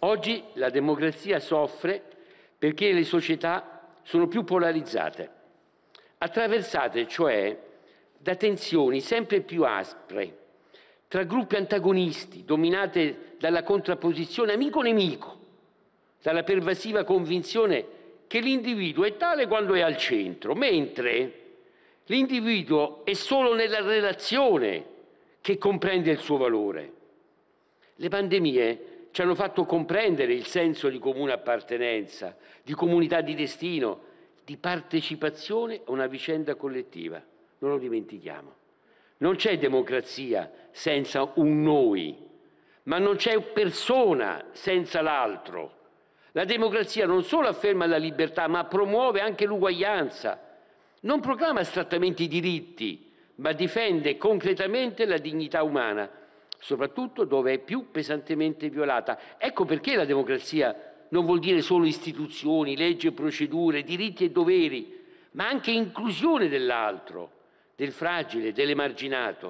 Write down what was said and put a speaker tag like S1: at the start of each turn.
S1: Oggi la democrazia soffre perché le società sono più polarizzate, attraversate cioè da tensioni sempre più aspre tra gruppi antagonisti dominate dalla contrapposizione amico-nemico, dalla pervasiva convinzione che l'individuo è tale quando è al centro, mentre l'individuo è solo nella relazione che comprende il suo valore. Le pandemie ci hanno fatto comprendere il senso di comune appartenenza, di comunità di destino, di partecipazione a una vicenda collettiva. Non lo dimentichiamo. Non c'è democrazia senza un noi, ma non c'è persona senza l'altro. La democrazia non solo afferma la libertà, ma promuove anche l'uguaglianza. Non proclama astrattamente i diritti, ma difende concretamente la dignità umana soprattutto dove è più pesantemente violata. Ecco perché la democrazia non vuol dire solo istituzioni, leggi e procedure, diritti e doveri, ma anche inclusione dell'altro, del fragile, dell'emarginato.